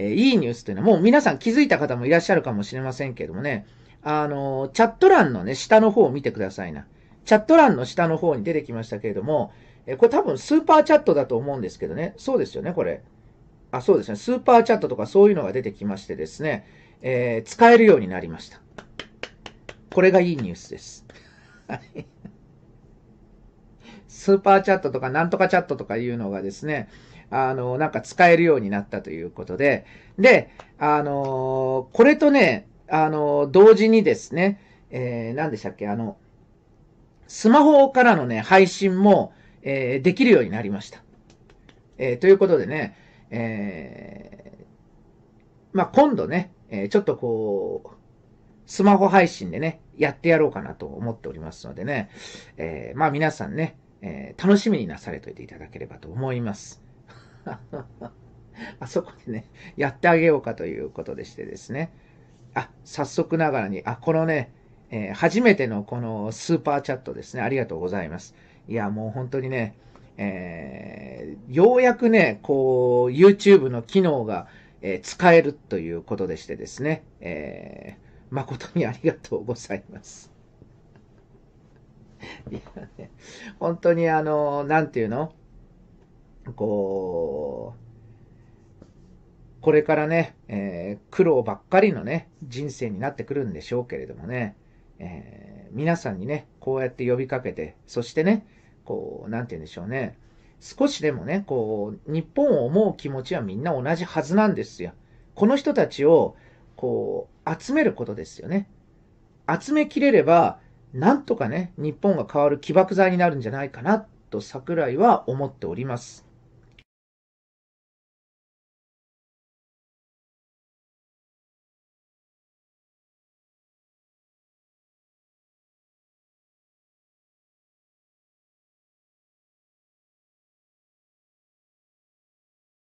えー、いいニュースっていうのは、もう皆さん気づいた方もいらっしゃるかもしれませんけどもね、あの、チャット欄のね、下の方を見てくださいな。チャット欄の下の方に出てきましたけれども、えー、これ多分スーパーチャットだと思うんですけどね、そうですよね、これ。あ、そうですね、スーパーチャットとかそういうのが出てきましてですね、えー、使えるようになりました。これがいいニュースです。スーパーチャットとかなんとかチャットとかいうのがですね、あの、なんか使えるようになったということで、で、あの、これとね、あの、同時にですね、えー、何でしたっけ、あの、スマホからのね、配信も、えー、できるようになりました。えー、ということでね、えー、まあ、今度ね、えちょっとこう、スマホ配信でね、やってやろうかなと思っておりますのでね、えまあ皆さんね、え楽しみになされといていただければと思います。あそこでね、やってあげようかということでしてですね。あ、早速ながらに、あ、このね、えー、初めてのこのスーパーチャットですね。ありがとうございます。いや、もう本当にね、えー、ようやくね、こう、YouTube の機能が、えー、使えるということでしてですね、えー、誠にありがとうございます。いやね、本当にあの、なんていうのこう、これからね、えー、苦労ばっかりのね、人生になってくるんでしょうけれどもね、えー、皆さんにね、こうやって呼びかけて、そしてね、こう、なんて言うんでしょうね、少しでもね、こう、日本を思う気持ちはみんな同じはずなんですよ。この人たちを、こう、集めることですよね。集めきれれば、なんとかね、日本が変わる起爆剤になるんじゃないかな、と桜井は思っております。